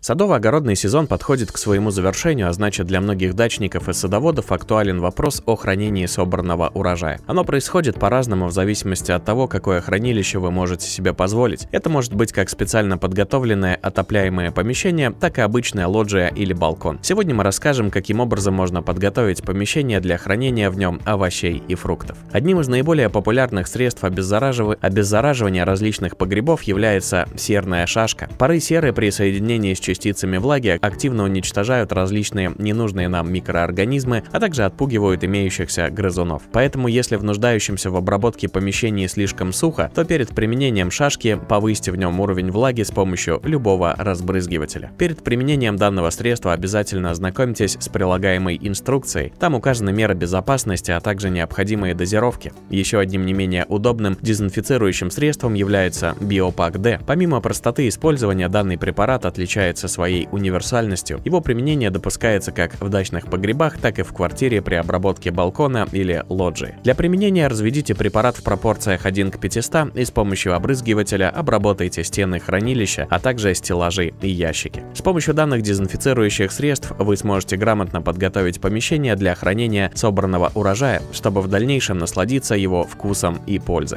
Садово-огородный сезон подходит к своему завершению, а значит для многих дачников и садоводов актуален вопрос о хранении собранного урожая. Оно происходит по-разному в зависимости от того, какое хранилище вы можете себе позволить. Это может быть как специально подготовленное отопляемое помещение, так и обычная лоджия или балкон. Сегодня мы расскажем, каким образом можно подготовить помещение для хранения в нем овощей и фруктов. Одним из наиболее популярных средств обеззаражив... обеззараживания различных погребов является серная шашка. Пары серы при соединении с частицами влаги активно уничтожают различные ненужные нам микроорганизмы, а также отпугивают имеющихся грызунов. Поэтому, если в нуждающемся в обработке помещении слишком сухо, то перед применением шашки повысьте в нем уровень влаги с помощью любого разбрызгивателя. Перед применением данного средства обязательно ознакомьтесь с прилагаемой инструкцией. Там указаны меры безопасности, а также необходимые дозировки. Еще одним не менее удобным дезинфицирующим средством является Биопак D. Помимо простоты использования, данный препарат отличается отличается своей универсальностью. Его применение допускается как в дачных погребах, так и в квартире при обработке балкона или лоджии. Для применения разведите препарат в пропорциях 1 к 500 и с помощью обрызгивателя обработайте стены хранилища, а также стеллажи и ящики. С помощью данных дезинфицирующих средств вы сможете грамотно подготовить помещение для хранения собранного урожая, чтобы в дальнейшем насладиться его вкусом и пользой.